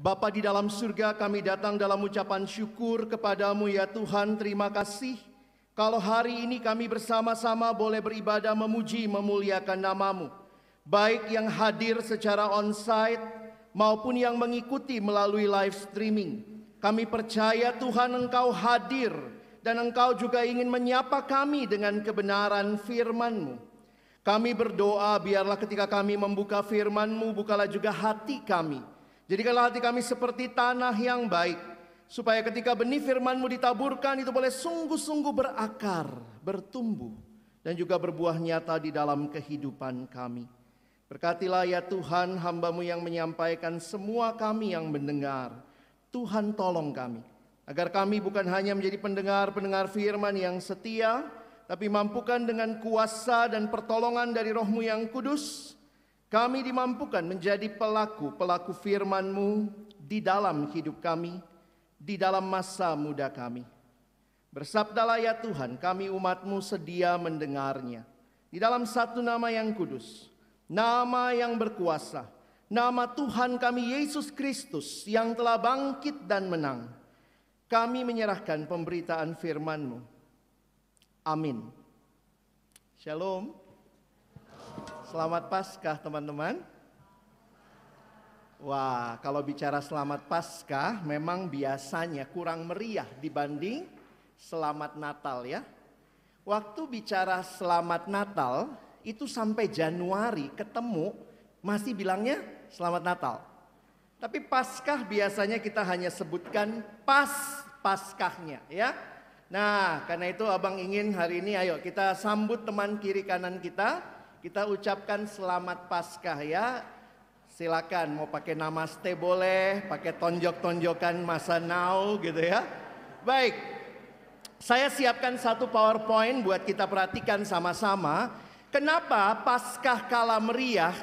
Bapa di dalam surga kami datang dalam ucapan syukur kepadamu ya Tuhan terima kasih kalau hari ini kami bersama-sama boleh beribadah memuji memuliakan namamu baik yang hadir secara on-site maupun yang mengikuti melalui live streaming kami percaya Tuhan engkau hadir dan engkau juga ingin menyapa kami dengan kebenaran firman-Mu kami berdoa biarlah ketika kami membuka firman-Mu bukalah juga hati kami Jadikanlah hati kami seperti tanah yang baik, supaya ketika benih firmanmu ditaburkan itu boleh sungguh-sungguh berakar, bertumbuh, dan juga berbuah nyata di dalam kehidupan kami. Berkatilah ya Tuhan hambamu yang menyampaikan semua kami yang mendengar. Tuhan tolong kami, agar kami bukan hanya menjadi pendengar-pendengar firman yang setia, tapi mampukan dengan kuasa dan pertolongan dari rohmu yang kudus, kami dimampukan menjadi pelaku-pelaku firman-Mu di dalam hidup kami, di dalam masa muda kami. Bersabdalah ya Tuhan, kami umat-Mu sedia mendengarnya. Di dalam satu nama yang kudus, nama yang berkuasa, nama Tuhan kami Yesus Kristus yang telah bangkit dan menang. Kami menyerahkan pemberitaan firman-Mu. Amin. Shalom. Selamat Paskah teman-teman. Wah, kalau bicara selamat Paskah memang biasanya kurang meriah dibanding selamat Natal ya. Waktu bicara selamat Natal itu sampai Januari ketemu masih bilangnya selamat Natal. Tapi Paskah biasanya kita hanya sebutkan pas Paskahnya ya. Nah, karena itu Abang ingin hari ini ayo kita sambut teman kiri kanan kita kita ucapkan selamat Paskah ya. Silakan mau pakai nama namaste boleh, pakai tonjok-tonjokan masa now gitu ya. Baik. Saya siapkan satu PowerPoint buat kita perhatikan sama-sama. Kenapa Paskah kala meriah?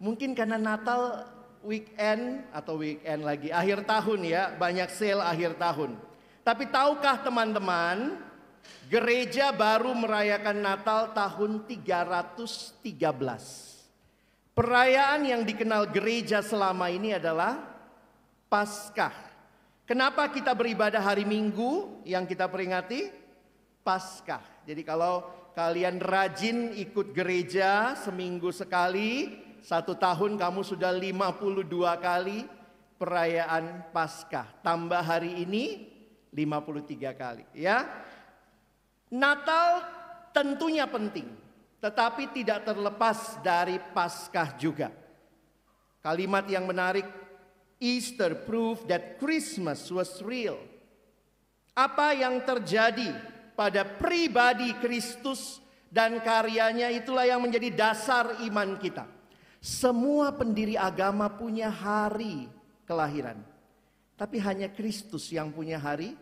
Mungkin karena Natal weekend atau weekend lagi akhir tahun ya, banyak sale akhir tahun. Tapi tahukah teman-teman, Gereja baru merayakan Natal tahun 313. Perayaan yang dikenal gereja selama ini adalah Paskah. Kenapa kita beribadah hari Minggu yang kita peringati? Paskah. Jadi kalau kalian rajin ikut gereja seminggu sekali, satu tahun kamu sudah 52 kali perayaan Paskah. Tambah hari ini 53 kali, ya. Natal tentunya penting, tetapi tidak terlepas dari Paskah juga. Kalimat yang menarik, Easter proved that Christmas was real. Apa yang terjadi pada pribadi Kristus dan karyanya itulah yang menjadi dasar iman kita. Semua pendiri agama punya hari kelahiran. Tapi hanya Kristus yang punya hari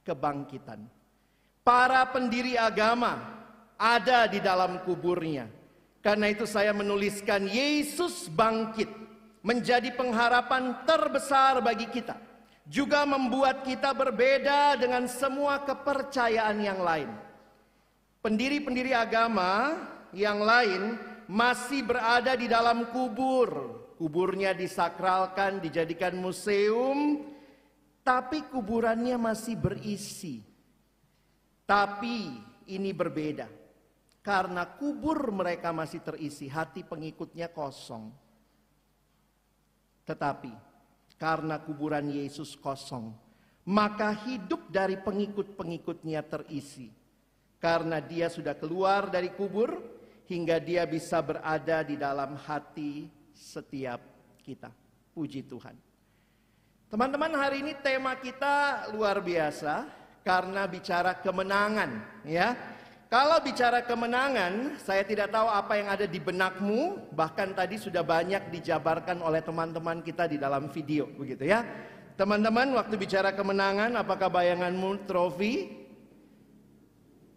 kebangkitan. Para pendiri agama ada di dalam kuburnya. Karena itu saya menuliskan Yesus bangkit menjadi pengharapan terbesar bagi kita. Juga membuat kita berbeda dengan semua kepercayaan yang lain. Pendiri-pendiri agama yang lain masih berada di dalam kubur. Kuburnya disakralkan, dijadikan museum, tapi kuburannya masih berisi. Tapi ini berbeda. Karena kubur mereka masih terisi, hati pengikutnya kosong. Tetapi karena kuburan Yesus kosong, maka hidup dari pengikut-pengikutnya terisi. Karena dia sudah keluar dari kubur hingga dia bisa berada di dalam hati setiap kita. Puji Tuhan. Teman-teman, hari ini tema kita luar biasa karena bicara kemenangan, ya. Kalau bicara kemenangan, saya tidak tahu apa yang ada di benakmu, bahkan tadi sudah banyak dijabarkan oleh teman-teman kita di dalam video, begitu ya. Teman-teman, waktu bicara kemenangan, apakah bayanganmu trofi?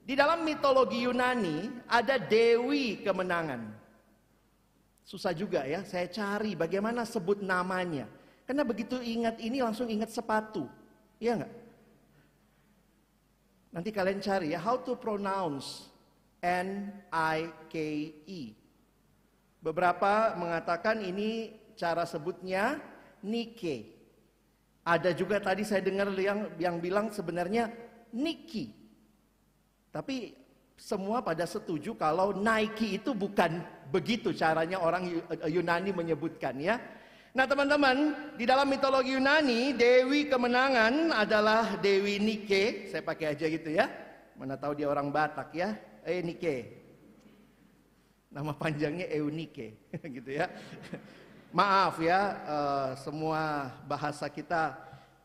Di dalam mitologi Yunani ada dewi kemenangan. Susah juga ya, saya cari bagaimana sebut namanya. Karena begitu ingat ini langsung ingat sepatu. Iya nggak? Nanti kalian cari ya, how to pronounce N-I-K-E. Beberapa mengatakan ini cara sebutnya Nike. Ada juga tadi saya dengar yang, yang bilang sebenarnya Niki. Tapi semua pada setuju kalau Nike itu bukan begitu caranya orang Yunani menyebutkan ya. Nah teman-teman, di dalam mitologi Yunani, Dewi Kemenangan adalah Dewi Nike. Saya pakai aja gitu ya. Mana tahu dia orang Batak ya. Eh Nike. Nama panjangnya Eunike gitu ya. Maaf ya, eh, semua bahasa kita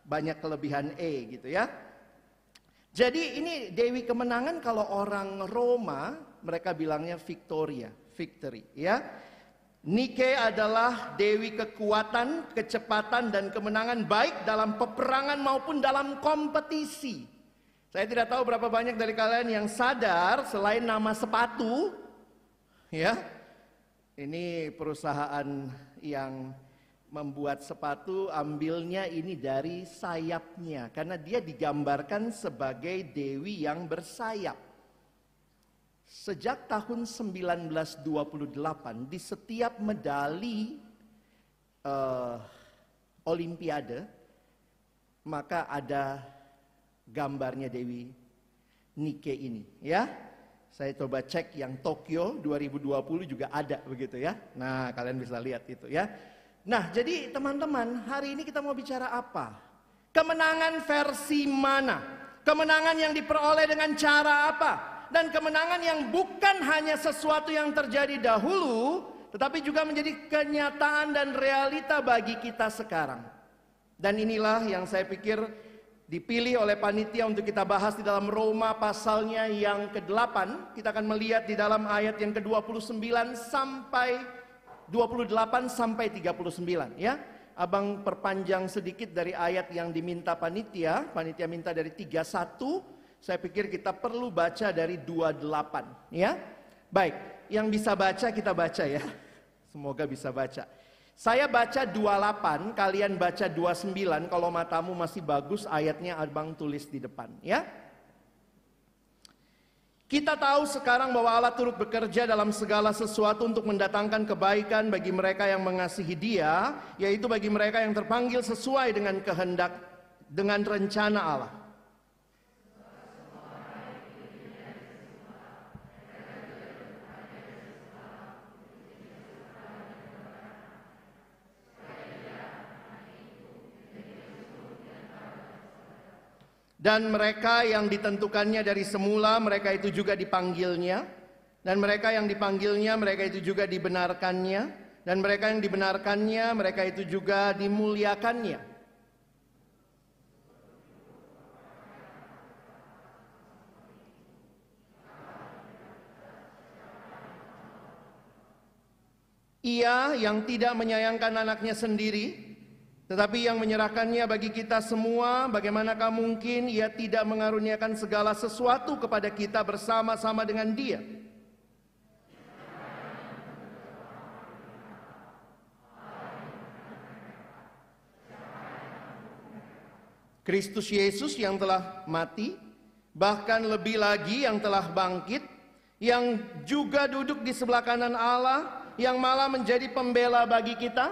banyak kelebihan E gitu ya. Jadi ini Dewi Kemenangan kalau orang Roma mereka bilangnya Victoria, victory ya. Nike adalah dewi kekuatan, kecepatan, dan kemenangan baik dalam peperangan maupun dalam kompetisi. Saya tidak tahu berapa banyak dari kalian yang sadar selain nama sepatu, ya, ini perusahaan yang membuat sepatu ambilnya ini dari sayapnya karena dia digambarkan sebagai dewi yang bersayap. Sejak tahun 1928 di setiap medali uh, olimpiade maka ada gambarnya Dewi Nike ini ya. Saya coba cek yang Tokyo 2020 juga ada begitu ya. Nah, kalian bisa lihat itu ya. Nah, jadi teman-teman, hari ini kita mau bicara apa? Kemenangan versi mana? Kemenangan yang diperoleh dengan cara apa? dan kemenangan yang bukan hanya sesuatu yang terjadi dahulu, tetapi juga menjadi kenyataan dan realita bagi kita sekarang. Dan inilah yang saya pikir dipilih oleh panitia untuk kita bahas di dalam Roma pasalnya yang ke-8. Kita akan melihat di dalam ayat yang ke-29 sampai 28 sampai 39 ya. Abang perpanjang sedikit dari ayat yang diminta panitia. Panitia minta dari 31 saya pikir kita perlu baca dari 28 ya. Baik, yang bisa baca kita baca ya. Semoga bisa baca. Saya baca 28, kalian baca 29 kalau matamu masih bagus ayatnya Abang tulis di depan ya. Kita tahu sekarang bahwa Allah turut bekerja dalam segala sesuatu untuk mendatangkan kebaikan bagi mereka yang mengasihi Dia, yaitu bagi mereka yang terpanggil sesuai dengan kehendak dengan rencana Allah. dan mereka yang ditentukannya dari semula mereka itu juga dipanggilnya dan mereka yang dipanggilnya mereka itu juga dibenarkannya dan mereka yang dibenarkannya mereka itu juga dimuliakannya Ia yang tidak menyayangkan anaknya sendiri, tetapi yang menyerahkannya bagi kita semua, bagaimanakah mungkin ia tidak mengaruniakan segala sesuatu kepada kita bersama-sama dengan dia? Kristus Yesus yang telah mati, bahkan lebih lagi yang telah bangkit, yang juga duduk di sebelah kanan Allah, yang malah menjadi pembela bagi kita,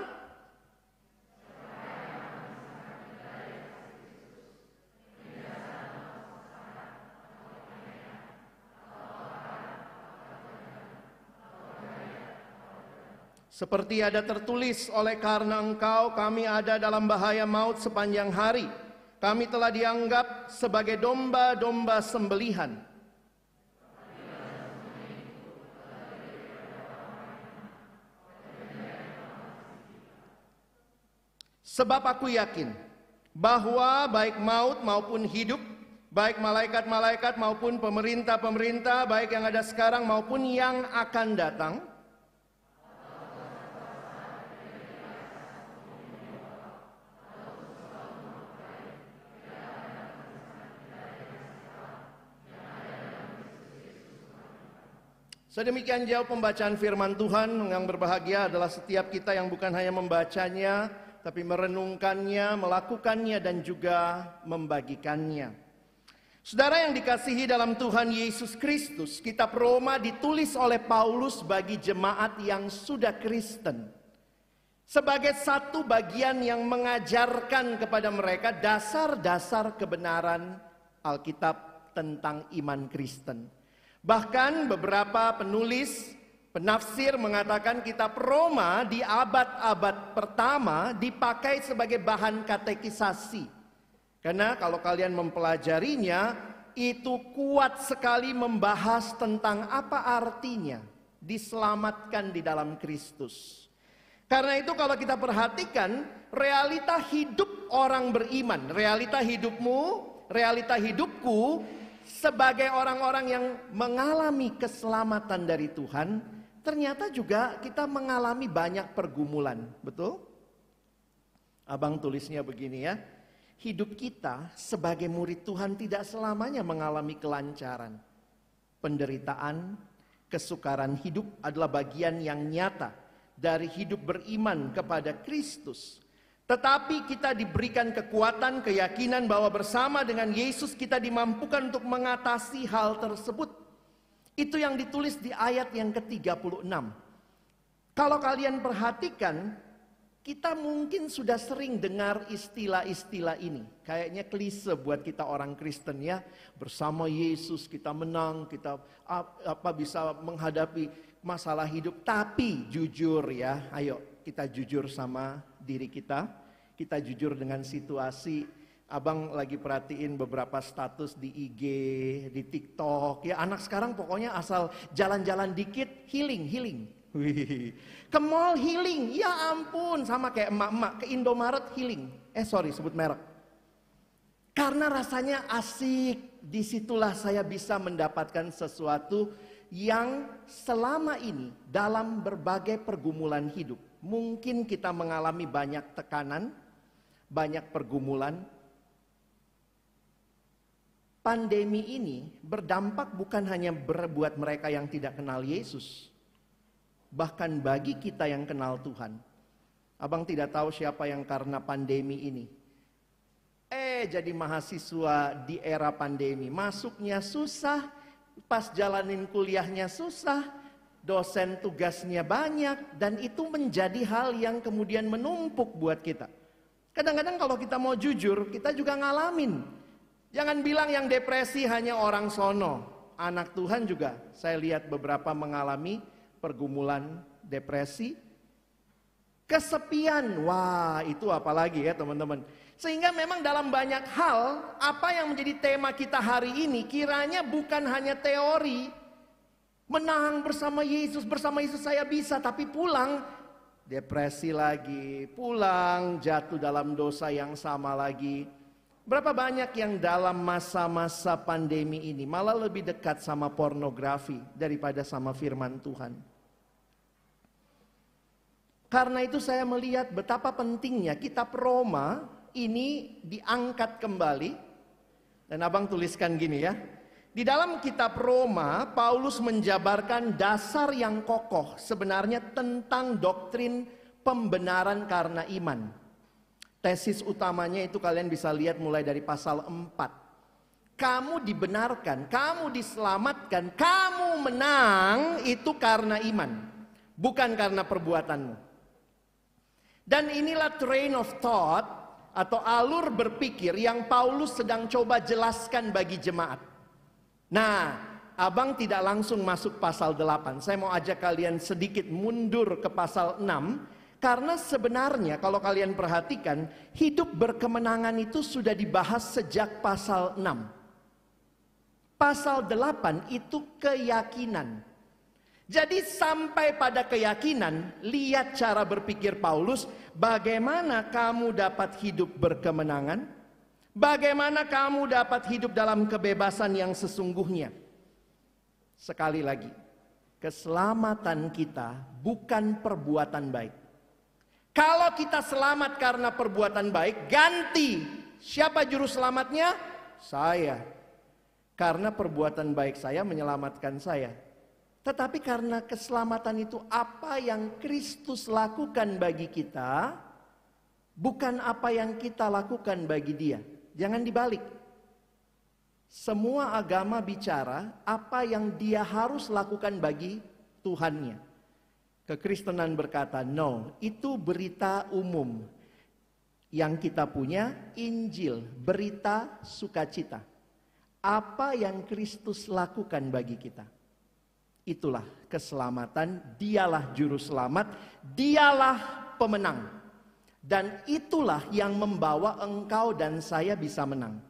Seperti ada tertulis, oleh karena engkau kami ada dalam bahaya maut sepanjang hari. Kami telah dianggap sebagai domba-domba sembelihan. Sebab aku yakin bahwa baik maut maupun hidup, baik malaikat-malaikat maupun pemerintah-pemerintah, baik yang ada sekarang maupun yang akan datang, Sedemikian jauh pembacaan firman Tuhan yang berbahagia adalah setiap kita yang bukan hanya membacanya, tapi merenungkannya, melakukannya, dan juga membagikannya. Saudara yang dikasihi dalam Tuhan Yesus Kristus, kitab Roma ditulis oleh Paulus bagi jemaat yang sudah Kristen. Sebagai satu bagian yang mengajarkan kepada mereka dasar-dasar kebenaran Alkitab tentang iman Kristen. Bahkan beberapa penulis, penafsir mengatakan kitab Roma di abad-abad pertama dipakai sebagai bahan katekisasi. Karena kalau kalian mempelajarinya, itu kuat sekali membahas tentang apa artinya diselamatkan di dalam Kristus. Karena itu kalau kita perhatikan realita hidup orang beriman, realita hidupmu, realita hidupku sebagai orang-orang yang mengalami keselamatan dari Tuhan, ternyata juga kita mengalami banyak pergumulan, betul? Abang tulisnya begini ya. Hidup kita sebagai murid Tuhan tidak selamanya mengalami kelancaran. Penderitaan, kesukaran hidup adalah bagian yang nyata dari hidup beriman kepada Kristus tetapi kita diberikan kekuatan, keyakinan bahwa bersama dengan Yesus kita dimampukan untuk mengatasi hal tersebut. Itu yang ditulis di ayat yang ke-36. Kalau kalian perhatikan, kita mungkin sudah sering dengar istilah-istilah ini. Kayaknya klise buat kita orang Kristen ya. Bersama Yesus kita menang, kita apa bisa menghadapi masalah hidup. Tapi jujur ya, ayo kita jujur sama diri kita. Kita jujur dengan situasi. Abang lagi perhatiin beberapa status di IG, di TikTok. Ya anak sekarang pokoknya asal jalan-jalan dikit healing, healing. Wih. Ke mall healing, ya ampun sama kayak emak-emak. Ke Indomaret healing. Eh sorry sebut merek. Karena rasanya asik, disitulah saya bisa mendapatkan sesuatu yang selama ini dalam berbagai pergumulan hidup mungkin kita mengalami banyak tekanan, banyak pergumulan. Pandemi ini berdampak bukan hanya buat mereka yang tidak kenal Yesus, bahkan bagi kita yang kenal Tuhan. Abang tidak tahu siapa yang karena pandemi ini. Eh, jadi mahasiswa di era pandemi, masuknya susah, pas jalanin kuliahnya susah, dosen tugasnya banyak, dan itu menjadi hal yang kemudian menumpuk buat kita. Kadang-kadang kalau kita mau jujur, kita juga ngalamin. Jangan bilang yang depresi hanya orang sono. Anak Tuhan juga, saya lihat beberapa mengalami pergumulan depresi, kesepian. Wah, itu apalagi ya teman-teman. Sehingga memang dalam banyak hal, apa yang menjadi tema kita hari ini kiranya bukan hanya teori, Menang bersama Yesus, bersama Yesus saya bisa, tapi pulang depresi lagi, pulang jatuh dalam dosa yang sama lagi. Berapa banyak yang dalam masa-masa pandemi ini malah lebih dekat sama pornografi daripada sama firman Tuhan. Karena itu saya melihat betapa pentingnya kitab Roma ini diangkat kembali. Dan abang tuliskan gini ya, di dalam kitab Roma, Paulus menjabarkan dasar yang kokoh sebenarnya tentang doktrin pembenaran karena iman. Tesis utamanya itu kalian bisa lihat mulai dari pasal 4. Kamu dibenarkan, kamu diselamatkan, kamu menang itu karena iman, bukan karena perbuatanmu. Dan inilah train of thought atau alur berpikir yang Paulus sedang coba jelaskan bagi jemaat. Nah, Abang tidak langsung masuk pasal 8. Saya mau ajak kalian sedikit mundur ke pasal 6 karena sebenarnya kalau kalian perhatikan, hidup berkemenangan itu sudah dibahas sejak pasal 6. Pasal 8 itu keyakinan. Jadi sampai pada keyakinan, lihat cara berpikir Paulus, bagaimana kamu dapat hidup berkemenangan? Bagaimana kamu dapat hidup dalam kebebasan yang sesungguhnya? Sekali lagi, keselamatan kita bukan perbuatan baik. Kalau kita selamat karena perbuatan baik, ganti siapa juru selamatnya? Saya. Karena perbuatan baik saya menyelamatkan saya. Tetapi karena keselamatan itu apa yang Kristus lakukan bagi kita, bukan apa yang kita lakukan bagi Dia. Jangan dibalik. Semua agama bicara apa yang dia harus lakukan bagi Tuhannya. Kekristenan berkata, "No, itu berita umum. Yang kita punya Injil, berita sukacita. Apa yang Kristus lakukan bagi kita?" Itulah keselamatan, dialah juru selamat, dialah pemenang. Dan itulah yang membawa engkau dan saya bisa menang.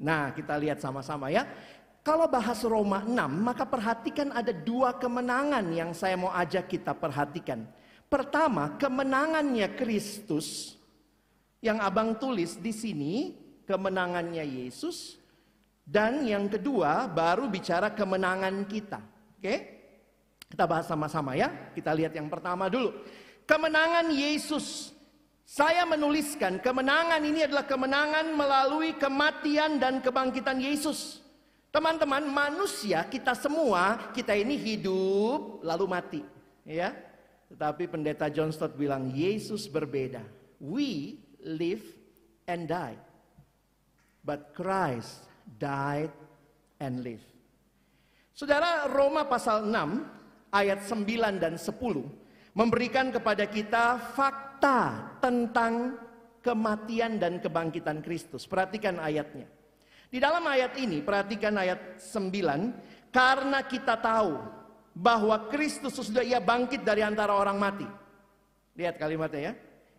Nah, kita lihat sama-sama ya. Kalau bahas Roma 6, maka perhatikan ada dua kemenangan yang saya mau ajak kita perhatikan. Pertama, kemenangannya Kristus yang Abang tulis di sini, kemenangannya Yesus. Dan yang kedua, baru bicara kemenangan kita. Oke? Kita bahas sama-sama ya. Kita lihat yang pertama dulu. Kemenangan Yesus. Saya menuliskan kemenangan ini adalah kemenangan melalui kematian dan kebangkitan Yesus. Teman-teman, manusia kita semua, kita ini hidup lalu mati, ya. Tetapi pendeta John Stott bilang Yesus berbeda. We live and die. But Christ died and live. Saudara Roma pasal 6 ayat 9 dan 10 memberikan kepada kita fakta fakta tentang kematian dan kebangkitan Kristus. Perhatikan ayatnya. Di dalam ayat ini, perhatikan ayat 9, karena kita tahu bahwa Kristus sesudah ia bangkit dari antara orang mati. Lihat kalimatnya ya.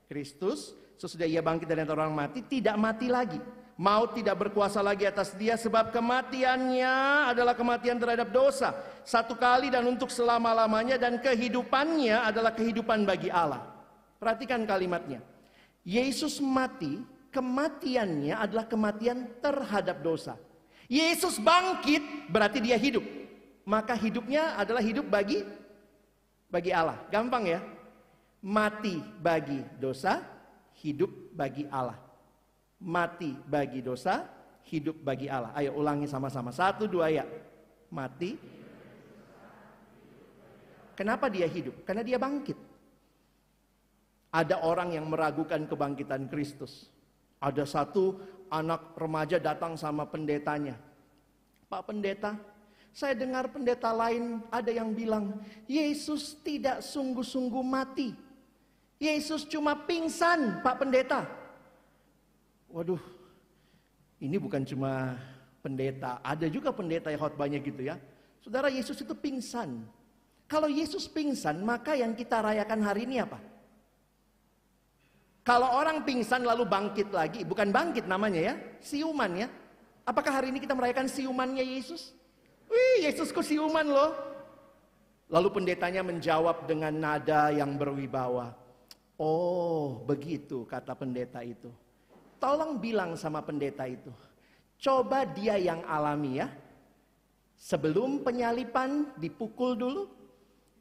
Kristus sesudah ia bangkit dari antara orang mati tidak mati lagi. Mau tidak berkuasa lagi atas dia sebab kematiannya adalah kematian terhadap dosa. Satu kali dan untuk selama-lamanya dan kehidupannya adalah kehidupan bagi Allah. Perhatikan kalimatnya. Yesus mati, kematiannya adalah kematian terhadap dosa. Yesus bangkit, berarti dia hidup. Maka hidupnya adalah hidup bagi bagi Allah. Gampang ya. Mati bagi dosa, hidup bagi Allah. Mati bagi dosa, hidup bagi Allah. Ayo ulangi sama-sama. Satu, dua ya. Mati. Kenapa dia hidup? Karena dia bangkit ada orang yang meragukan kebangkitan Kristus. Ada satu anak remaja datang sama pendetanya. Pak pendeta, saya dengar pendeta lain ada yang bilang, Yesus tidak sungguh-sungguh mati. Yesus cuma pingsan, Pak pendeta. Waduh, ini bukan cuma pendeta, ada juga pendeta yang khotbahnya gitu ya. Saudara Yesus itu pingsan. Kalau Yesus pingsan, maka yang kita rayakan hari ini apa? Kalau orang pingsan lalu bangkit lagi, bukan bangkit namanya ya, siuman ya. Apakah hari ini kita merayakan siumannya Yesus? Wih, Yesusku siuman loh. Lalu pendetanya menjawab dengan nada yang berwibawa. Oh, begitu kata pendeta itu. Tolong bilang sama pendeta itu. Coba dia yang alami ya. Sebelum penyalipan dipukul dulu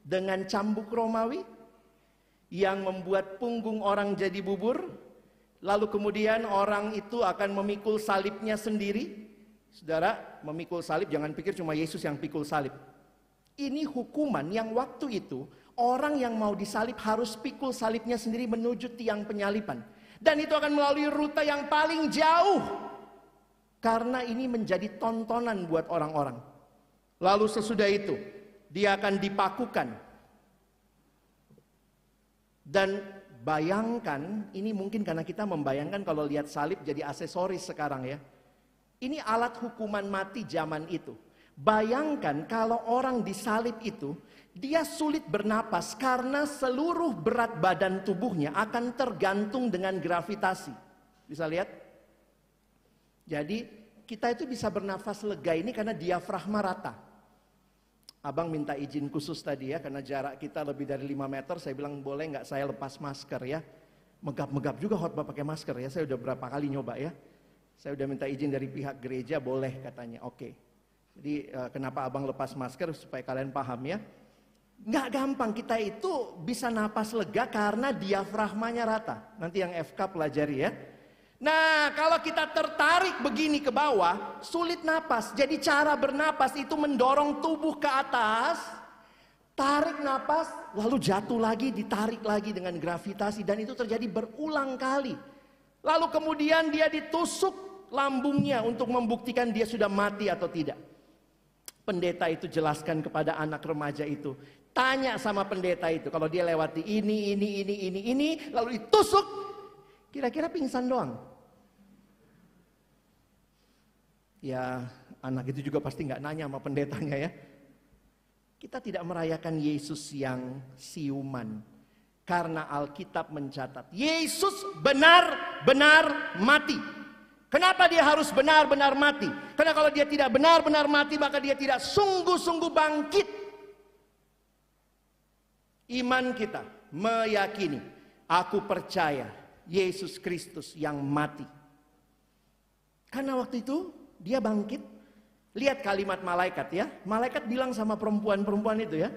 dengan cambuk Romawi, yang membuat punggung orang jadi bubur, lalu kemudian orang itu akan memikul salibnya sendiri. Saudara, memikul salib jangan pikir cuma Yesus yang pikul salib. Ini hukuman yang waktu itu orang yang mau disalib harus pikul salibnya sendiri menuju tiang penyalipan. Dan itu akan melalui rute yang paling jauh. Karena ini menjadi tontonan buat orang-orang. Lalu sesudah itu, dia akan dipakukan dan bayangkan, ini mungkin karena kita membayangkan kalau lihat salib jadi aksesoris sekarang ya. Ini alat hukuman mati zaman itu. Bayangkan kalau orang disalib itu, dia sulit bernapas karena seluruh berat badan tubuhnya akan tergantung dengan gravitasi. Bisa lihat? Jadi kita itu bisa bernafas lega ini karena diafragma rata. Abang minta izin khusus tadi ya, karena jarak kita lebih dari 5 meter, saya bilang boleh nggak saya lepas masker ya. Megap-megap juga khotbah pakai masker ya, saya udah berapa kali nyoba ya. Saya udah minta izin dari pihak gereja, boleh katanya, oke. Okay. Jadi eh, kenapa abang lepas masker supaya kalian paham ya. Nggak gampang, kita itu bisa napas lega karena diafragmanya rata. Nanti yang FK pelajari ya. Nah, kalau kita tertarik begini ke bawah, sulit napas. Jadi cara bernapas itu mendorong tubuh ke atas, tarik napas, lalu jatuh lagi, ditarik lagi dengan gravitasi dan itu terjadi berulang kali. Lalu kemudian dia ditusuk lambungnya untuk membuktikan dia sudah mati atau tidak. Pendeta itu jelaskan kepada anak remaja itu, tanya sama pendeta itu kalau dia lewati ini ini ini ini ini lalu ditusuk Kira-kira pingsan doang. Ya, anak itu juga pasti nggak nanya sama pendetanya ya. Kita tidak merayakan Yesus yang siuman. Karena Alkitab mencatat, Yesus benar-benar mati. Kenapa dia harus benar-benar mati? Karena kalau dia tidak benar-benar mati, maka dia tidak sungguh-sungguh bangkit. Iman kita meyakini, aku percaya Yesus Kristus yang mati. Karena waktu itu dia bangkit. Lihat kalimat malaikat ya. Malaikat bilang sama perempuan-perempuan itu ya.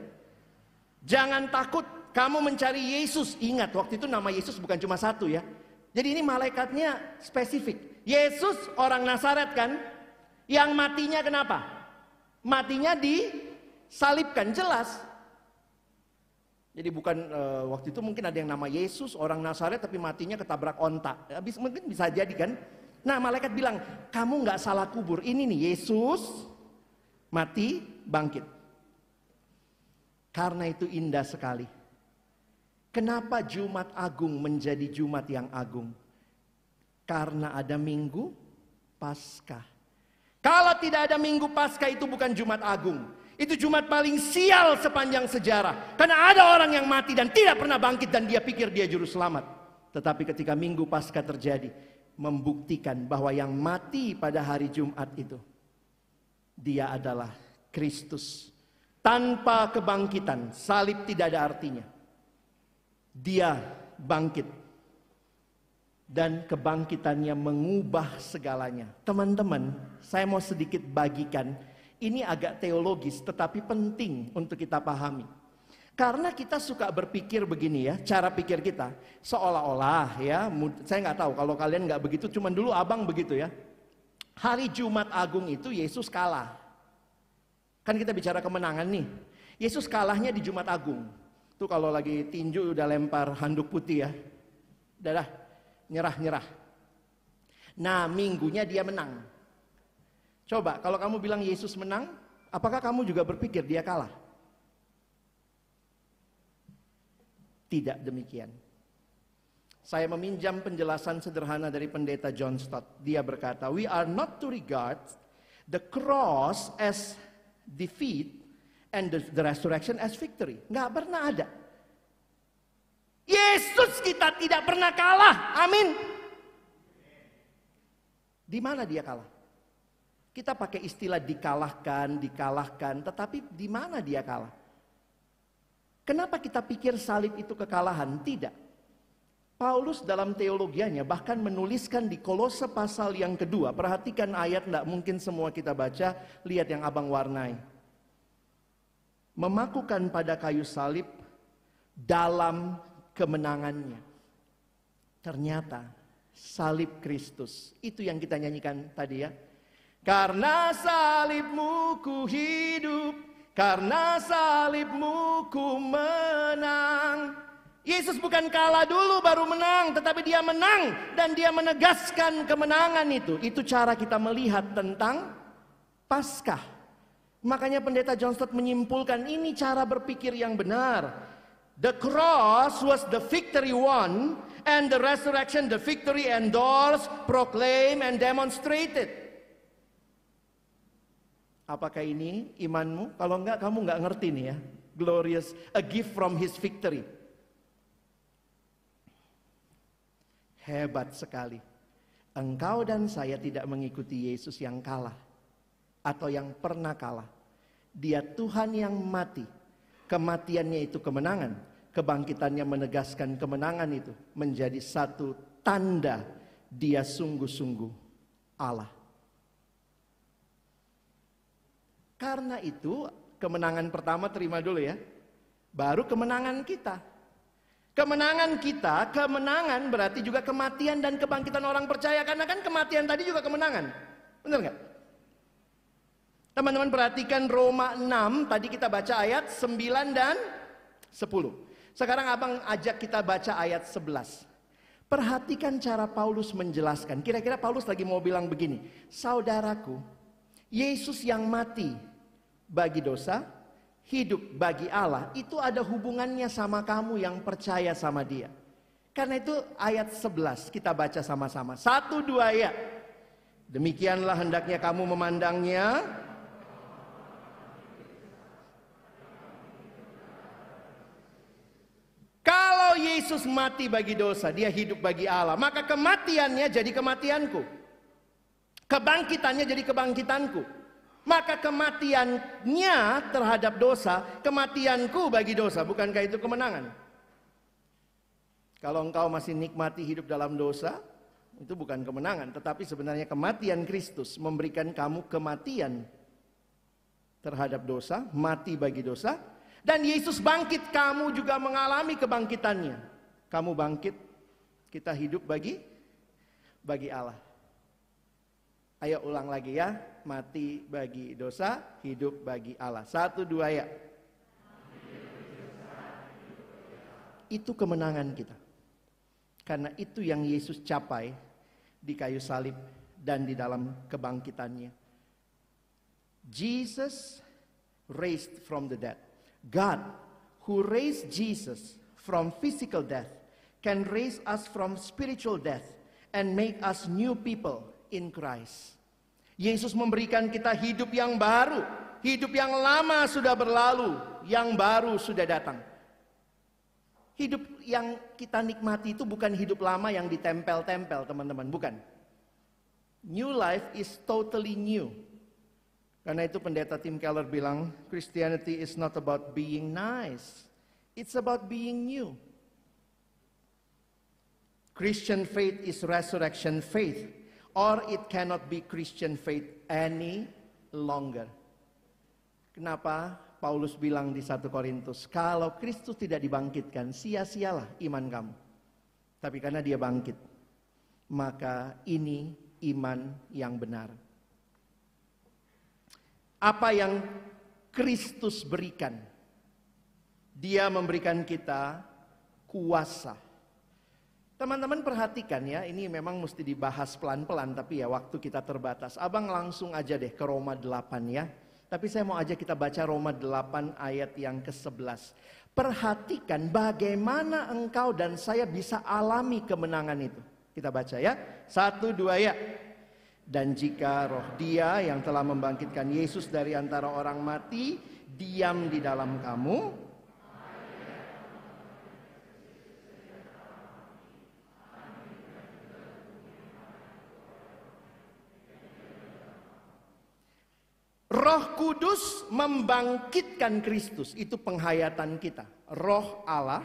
Jangan takut kamu mencari Yesus. Ingat waktu itu nama Yesus bukan cuma satu ya. Jadi ini malaikatnya spesifik. Yesus orang Nasaret kan? Yang matinya kenapa? Matinya disalibkan jelas. Jadi bukan e, waktu itu mungkin ada yang nama Yesus orang Nazaret tapi matinya ketabrak onta. Habis mungkin bisa jadi kan? Nah malaikat bilang kamu nggak salah kubur. Ini nih Yesus mati bangkit. Karena itu indah sekali. Kenapa Jumat Agung menjadi Jumat yang agung? Karena ada Minggu Paskah. Kalau tidak ada Minggu Paskah itu bukan Jumat Agung. Itu Jumat paling sial sepanjang sejarah. Karena ada orang yang mati dan tidak pernah bangkit dan dia pikir dia juru selamat. Tetapi ketika minggu pasca terjadi, membuktikan bahwa yang mati pada hari Jumat itu, dia adalah Kristus. Tanpa kebangkitan, salib tidak ada artinya. Dia bangkit. Dan kebangkitannya mengubah segalanya. Teman-teman, saya mau sedikit bagikan ini agak teologis tetapi penting untuk kita pahami. Karena kita suka berpikir begini ya, cara pikir kita seolah-olah ya, saya nggak tahu kalau kalian nggak begitu, cuman dulu abang begitu ya. Hari Jumat Agung itu Yesus kalah. Kan kita bicara kemenangan nih. Yesus kalahnya di Jumat Agung. Itu kalau lagi tinju udah lempar handuk putih ya. Udah dah, nyerah-nyerah. Nah minggunya dia menang. Coba kalau kamu bilang Yesus menang, apakah kamu juga berpikir dia kalah? Tidak demikian. Saya meminjam penjelasan sederhana dari pendeta John Stott. Dia berkata, "We are not to regard the cross as defeat and the, resurrection as victory." Nggak pernah ada. Yesus kita tidak pernah kalah. Amin. Di mana dia kalah? Kita pakai istilah dikalahkan, dikalahkan, tetapi di mana dia kalah? Kenapa kita pikir salib itu kekalahan? Tidak. Paulus dalam teologianya bahkan menuliskan di kolose pasal yang kedua. Perhatikan ayat tidak mungkin semua kita baca. Lihat yang abang warnai. Memakukan pada kayu salib dalam kemenangannya. Ternyata salib Kristus. Itu yang kita nyanyikan tadi ya. Karena salibmu ku hidup, karena salibmu ku menang. Yesus bukan kalah dulu baru menang, tetapi dia menang dan dia menegaskan kemenangan itu. Itu cara kita melihat tentang Paskah. Makanya pendeta John Stott menyimpulkan ini cara berpikir yang benar. The cross was the victory won and the resurrection the victory endorsed, proclaimed and demonstrated. Apakah ini imanmu? Kalau enggak kamu enggak ngerti nih ya. Glorious, a gift from his victory. Hebat sekali. Engkau dan saya tidak mengikuti Yesus yang kalah atau yang pernah kalah. Dia Tuhan yang mati. Kematiannya itu kemenangan, kebangkitannya menegaskan kemenangan itu menjadi satu tanda dia sungguh-sungguh Allah. Karena itu kemenangan pertama terima dulu ya. Baru kemenangan kita. Kemenangan kita, kemenangan berarti juga kematian dan kebangkitan orang percaya. Karena kan kematian tadi juga kemenangan. Benar nggak? Teman-teman perhatikan Roma 6, tadi kita baca ayat 9 dan 10. Sekarang abang ajak kita baca ayat 11. Perhatikan cara Paulus menjelaskan. Kira-kira Paulus lagi mau bilang begini. Saudaraku, Yesus yang mati bagi dosa, hidup bagi Allah, itu ada hubungannya sama kamu yang percaya sama dia. Karena itu ayat 11 kita baca sama-sama. Satu dua ya. Demikianlah hendaknya kamu memandangnya. Kalau Yesus mati bagi dosa, dia hidup bagi Allah. Maka kematiannya jadi kematianku. Kebangkitannya jadi kebangkitanku. Maka kematiannya terhadap dosa, kematianku bagi dosa, bukankah itu kemenangan? Kalau engkau masih nikmati hidup dalam dosa, itu bukan kemenangan, tetapi sebenarnya kematian Kristus memberikan kamu kematian terhadap dosa, mati bagi dosa, dan Yesus bangkit, kamu juga mengalami kebangkitannya. Kamu bangkit, kita hidup bagi bagi Allah. Ayo ulang lagi ya. Mati bagi dosa, hidup bagi Allah. Satu, dua ya. Itu kemenangan kita. Karena itu yang Yesus capai di kayu salib dan di dalam kebangkitannya. Jesus raised from the dead. God who raised Jesus from physical death can raise us from spiritual death and make us new people in Christ. Yesus memberikan kita hidup yang baru, hidup yang lama sudah berlalu, yang baru sudah datang. Hidup yang kita nikmati itu bukan hidup lama yang ditempel-tempel, teman-teman, bukan. New life is totally new. Karena itu pendeta Tim Keller bilang, Christianity is not about being nice. It's about being new. Christian faith is resurrection faith or it cannot be Christian faith any longer. Kenapa Paulus bilang di 1 Korintus, kalau Kristus tidak dibangkitkan, sia-sialah iman kamu. Tapi karena dia bangkit, maka ini iman yang benar. Apa yang Kristus berikan, Dia memberikan kita kuasa Teman-teman perhatikan ya, ini memang mesti dibahas pelan-pelan tapi ya waktu kita terbatas. Abang langsung aja deh ke Roma 8 ya. Tapi saya mau aja kita baca Roma 8 ayat yang ke-11. Perhatikan bagaimana engkau dan saya bisa alami kemenangan itu. Kita baca ya. Satu, dua ya. Dan jika roh dia yang telah membangkitkan Yesus dari antara orang mati diam di dalam kamu, Roh Kudus membangkitkan Kristus, itu penghayatan kita. Roh Allah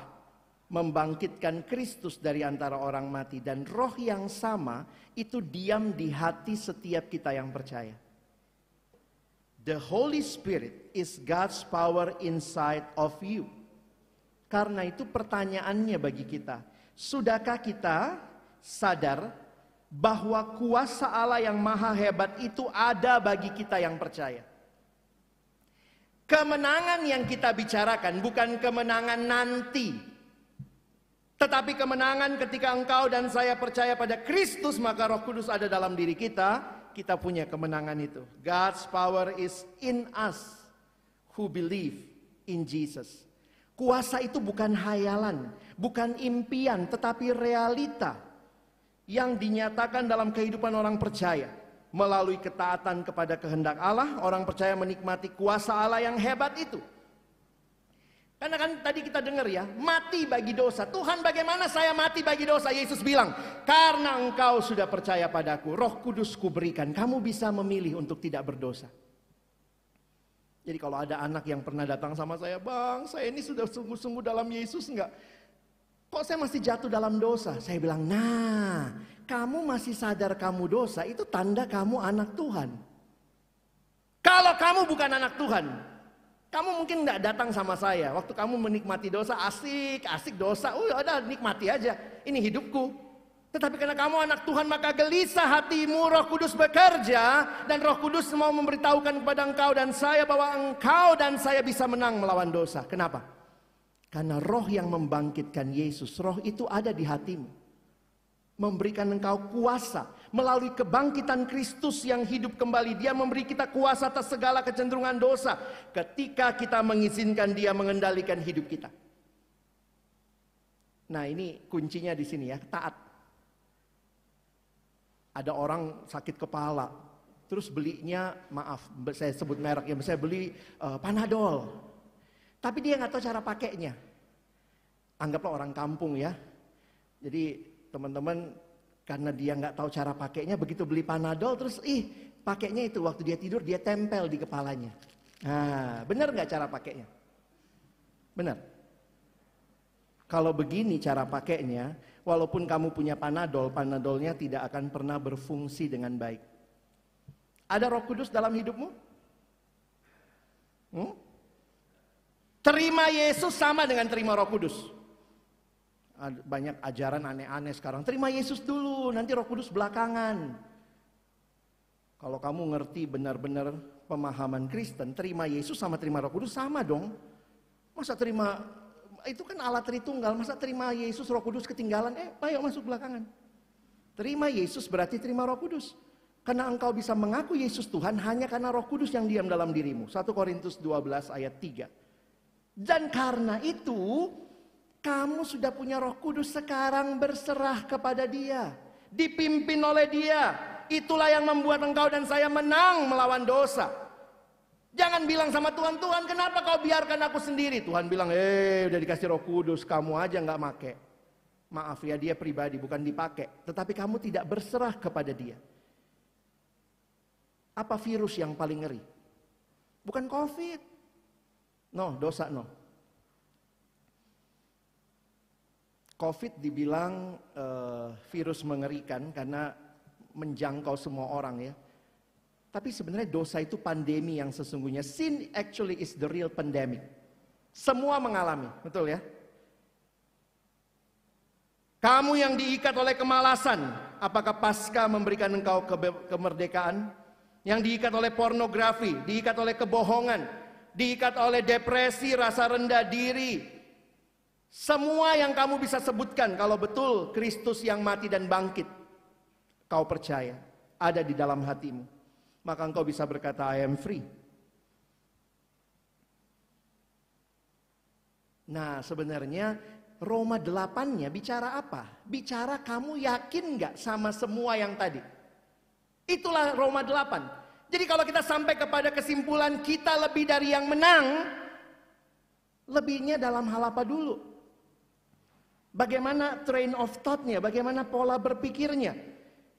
membangkitkan Kristus dari antara orang mati dan roh yang sama itu diam di hati setiap kita yang percaya. The Holy Spirit is God's power inside of you. Karena itu pertanyaannya bagi kita, sudahkah kita sadar bahwa kuasa Allah yang maha hebat itu ada bagi kita yang percaya. Kemenangan yang kita bicarakan bukan kemenangan nanti, tetapi kemenangan ketika engkau dan saya percaya pada Kristus, maka Roh Kudus ada dalam diri kita. Kita punya kemenangan itu. God's power is in us who believe in Jesus. Kuasa itu bukan hayalan, bukan impian, tetapi realita yang dinyatakan dalam kehidupan orang percaya. Melalui ketaatan kepada kehendak Allah, orang percaya menikmati kuasa Allah yang hebat itu. Karena kan tadi kita dengar ya, mati bagi dosa. Tuhan bagaimana saya mati bagi dosa? Yesus bilang, karena engkau sudah percaya padaku, roh kudus kuberikan. Kamu bisa memilih untuk tidak berdosa. Jadi kalau ada anak yang pernah datang sama saya, bang saya ini sudah sungguh-sungguh dalam Yesus enggak? Kok saya masih jatuh dalam dosa? Saya bilang, nah kamu masih sadar kamu dosa itu tanda kamu anak Tuhan. Kalau kamu bukan anak Tuhan, kamu mungkin nggak datang sama saya. Waktu kamu menikmati dosa asik, asik dosa. Uh, udah nikmati aja. Ini hidupku. Tetapi karena kamu anak Tuhan maka gelisah hatimu roh kudus bekerja Dan roh kudus mau memberitahukan kepada engkau dan saya bahwa engkau dan saya bisa menang melawan dosa Kenapa? Karena roh yang membangkitkan Yesus, roh itu ada di hatimu memberikan engkau kuasa melalui kebangkitan Kristus yang hidup kembali. Dia memberi kita kuasa atas segala kecenderungan dosa ketika kita mengizinkan Dia mengendalikan hidup kita. Nah, ini kuncinya di sini ya, taat. Ada orang sakit kepala, terus belinya maaf, saya sebut merek yang saya beli uh, Panadol. Tapi dia nggak tahu cara pakainya. Anggaplah orang kampung ya. Jadi teman-teman karena dia nggak tahu cara pakainya, begitu beli panadol terus ih pakainya itu waktu dia tidur dia tempel di kepalanya. Nah, benar nggak cara pakainya? Benar. Kalau begini cara pakainya, walaupun kamu punya panadol, panadolnya tidak akan pernah berfungsi dengan baik. Ada roh kudus dalam hidupmu? Hmm? Terima Yesus sama dengan terima Roh Kudus. Banyak ajaran aneh-aneh sekarang. Terima Yesus dulu, nanti Roh Kudus belakangan. Kalau kamu ngerti benar-benar pemahaman Kristen, terima Yesus sama terima Roh Kudus sama dong. Masa terima itu kan alat Tritunggal, masa terima Yesus Roh Kudus ketinggalan? Eh, ayo masuk belakangan. Terima Yesus berarti terima Roh Kudus. Karena engkau bisa mengaku Yesus Tuhan hanya karena Roh Kudus yang diam dalam dirimu. 1 Korintus 12 ayat 3. Dan karena itu, kamu sudah punya Roh Kudus sekarang berserah kepada Dia, dipimpin oleh Dia. Itulah yang membuat engkau dan saya menang melawan dosa. Jangan bilang sama Tuhan, Tuhan kenapa kau biarkan aku sendiri? Tuhan bilang, eh udah dikasih roh kudus, kamu aja nggak make. Maaf ya dia pribadi bukan dipakai. Tetapi kamu tidak berserah kepada dia. Apa virus yang paling ngeri? Bukan covid. No, dosa no. Covid dibilang uh, virus mengerikan karena menjangkau semua orang ya. Tapi sebenarnya dosa itu pandemi yang sesungguhnya. Sin actually is the real pandemic. Semua mengalami, betul ya? Kamu yang diikat oleh kemalasan, apakah pasca memberikan engkau kemerdekaan? Yang diikat oleh pornografi, diikat oleh kebohongan, diikat oleh depresi, rasa rendah diri. Semua yang kamu bisa sebutkan kalau betul Kristus yang mati dan bangkit. Kau percaya ada di dalam hatimu. Maka engkau bisa berkata I am free. Nah sebenarnya Roma nya bicara apa? Bicara kamu yakin nggak sama semua yang tadi? Itulah Roma delapan. Jadi kalau kita sampai kepada kesimpulan kita lebih dari yang menang, lebihnya dalam hal apa dulu? Bagaimana train of thought-nya, bagaimana pola berpikirnya?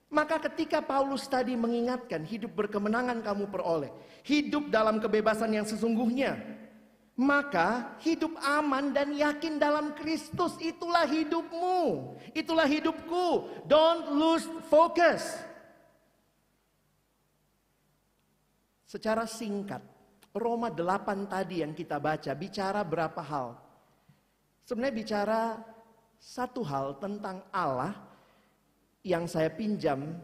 Maka ketika Paulus tadi mengingatkan hidup berkemenangan kamu peroleh, hidup dalam kebebasan yang sesungguhnya, maka hidup aman dan yakin dalam Kristus itulah hidupmu, itulah hidupku. Don't lose focus. Secara singkat, Roma 8 tadi yang kita baca bicara berapa hal. Sebenarnya bicara satu hal tentang Allah yang saya pinjam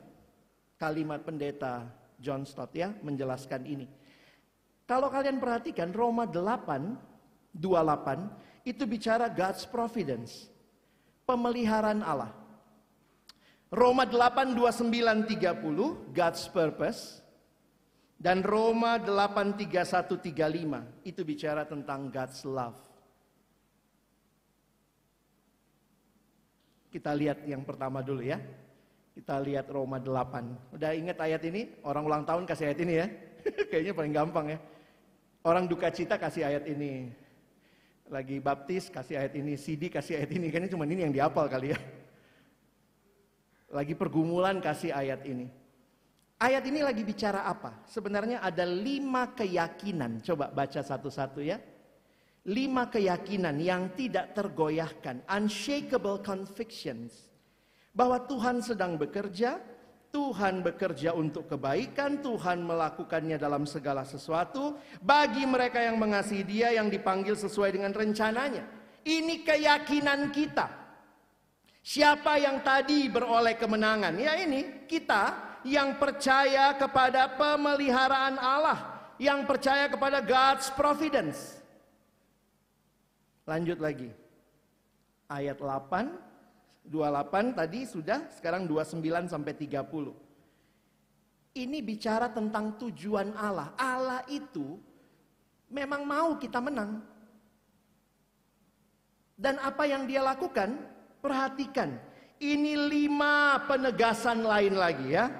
kalimat pendeta John Stott ya menjelaskan ini. Kalau kalian perhatikan Roma 8 28 itu bicara God's providence, pemeliharaan Allah. Roma 8 29 30 God's purpose, dan Roma 83135 itu bicara tentang God's love. Kita lihat yang pertama dulu ya. Kita lihat Roma 8. Udah ingat ayat ini? Orang ulang tahun kasih ayat ini ya. Kayaknya paling gampang ya. Orang duka cita kasih ayat ini. Lagi baptis kasih ayat ini. Sidi kasih ayat ini. Kayaknya cuma ini yang dihafal kali ya. Lagi pergumulan kasih ayat ini. Ayat ini lagi bicara apa? Sebenarnya ada lima keyakinan. Coba baca satu-satu ya. Lima keyakinan yang tidak tergoyahkan. Unshakable convictions. Bahwa Tuhan sedang bekerja. Tuhan bekerja untuk kebaikan. Tuhan melakukannya dalam segala sesuatu. Bagi mereka yang mengasihi dia yang dipanggil sesuai dengan rencananya. Ini keyakinan kita. Siapa yang tadi beroleh kemenangan? Ya ini kita yang percaya kepada pemeliharaan Allah, yang percaya kepada God's providence. Lanjut lagi. Ayat 8, 28 tadi sudah, sekarang 29 sampai 30. Ini bicara tentang tujuan Allah. Allah itu memang mau kita menang. Dan apa yang dia lakukan, perhatikan. Ini lima penegasan lain lagi ya.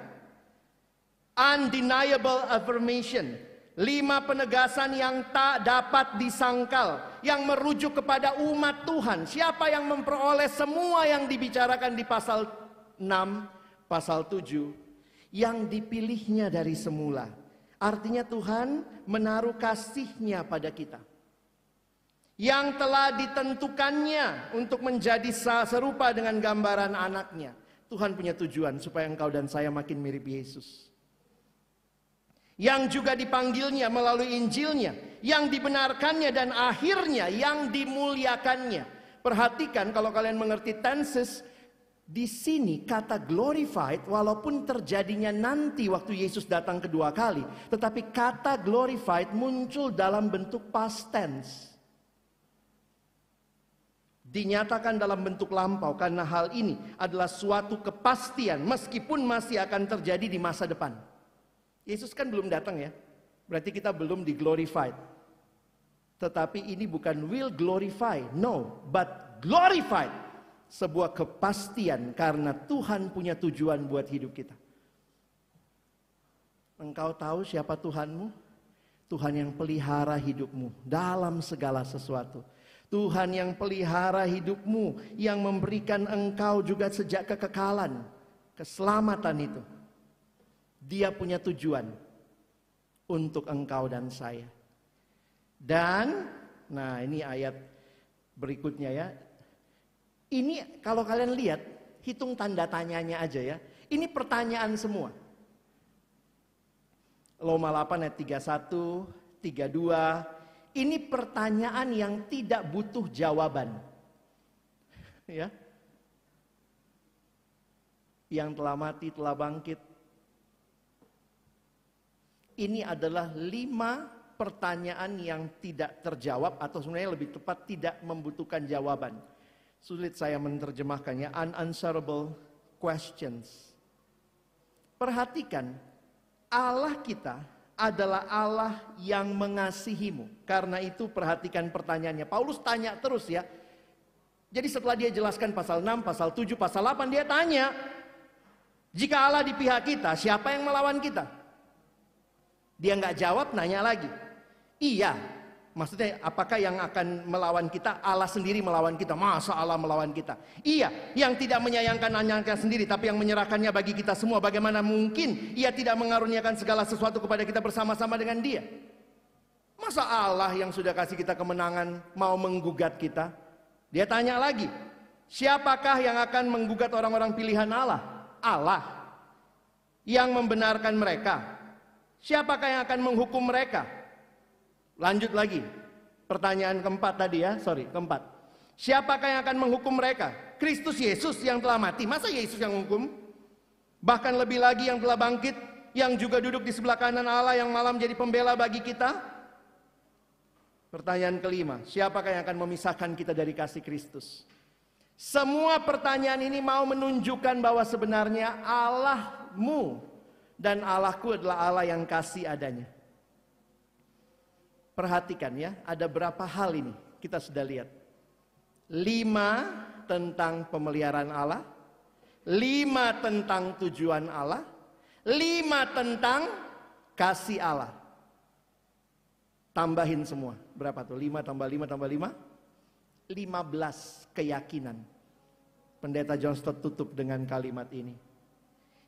Undeniable affirmation. Lima penegasan yang tak dapat disangkal, yang merujuk kepada umat Tuhan. Siapa yang memperoleh semua yang dibicarakan di pasal 6, pasal 7, yang dipilihnya dari semula. Artinya Tuhan menaruh kasihnya pada kita. Yang telah ditentukannya untuk menjadi serupa dengan gambaran anaknya. Tuhan punya tujuan supaya engkau dan saya makin mirip Yesus yang juga dipanggilnya melalui Injilnya, yang dibenarkannya dan akhirnya yang dimuliakannya. Perhatikan kalau kalian mengerti tenses, di sini kata glorified walaupun terjadinya nanti waktu Yesus datang kedua kali, tetapi kata glorified muncul dalam bentuk past tense. Dinyatakan dalam bentuk lampau karena hal ini adalah suatu kepastian meskipun masih akan terjadi di masa depan. Yesus kan belum datang ya. Berarti kita belum di glorified. Tetapi ini bukan will glorify, no, but glorified. Sebuah kepastian karena Tuhan punya tujuan buat hidup kita. Engkau tahu siapa Tuhanmu? Tuhan yang pelihara hidupmu dalam segala sesuatu. Tuhan yang pelihara hidupmu, yang memberikan engkau juga sejak kekekalan, keselamatan itu. Dia punya tujuan untuk engkau dan saya. Dan nah ini ayat berikutnya ya. Ini kalau kalian lihat hitung tanda tanyanya aja ya. Ini pertanyaan semua. Loma 8 ayat 31, 32. Ini pertanyaan yang tidak butuh jawaban. ya. Yang telah mati telah bangkit ini adalah lima pertanyaan yang tidak terjawab atau sebenarnya lebih tepat tidak membutuhkan jawaban. Sulit saya menerjemahkannya, unanswerable questions. Perhatikan, Allah kita adalah Allah yang mengasihimu. Karena itu perhatikan pertanyaannya. Paulus tanya terus ya. Jadi setelah dia jelaskan pasal 6, pasal 7, pasal 8, dia tanya. Jika Allah di pihak kita, siapa yang melawan kita? Dia nggak jawab, nanya lagi. Iya, maksudnya apakah yang akan melawan kita Allah sendiri melawan kita? Masa Allah melawan kita? Iya, yang tidak menyayangkan anyakan sendiri tapi yang menyerahkannya bagi kita semua. Bagaimana mungkin ia tidak mengaruniakan segala sesuatu kepada kita bersama-sama dengan dia? Masa Allah yang sudah kasih kita kemenangan mau menggugat kita? Dia tanya lagi, siapakah yang akan menggugat orang-orang pilihan Allah? Allah yang membenarkan mereka Siapakah yang akan menghukum mereka? Lanjut lagi. Pertanyaan keempat tadi ya, sorry, keempat. Siapakah yang akan menghukum mereka? Kristus Yesus yang telah mati. Masa Yesus yang menghukum? Bahkan lebih lagi yang telah bangkit, yang juga duduk di sebelah kanan Allah yang malam jadi pembela bagi kita. Pertanyaan kelima, siapakah yang akan memisahkan kita dari kasih Kristus? Semua pertanyaan ini mau menunjukkan bahwa sebenarnya Allahmu dan Allahku adalah Allah yang kasih adanya. Perhatikan ya, ada berapa hal ini kita sudah lihat. Lima tentang pemeliharaan Allah, lima tentang tujuan Allah, lima tentang kasih Allah. Tambahin semua, berapa tuh? Lima tambah lima tambah lima? Lima belas keyakinan. Pendeta John Stott tutup dengan kalimat ini.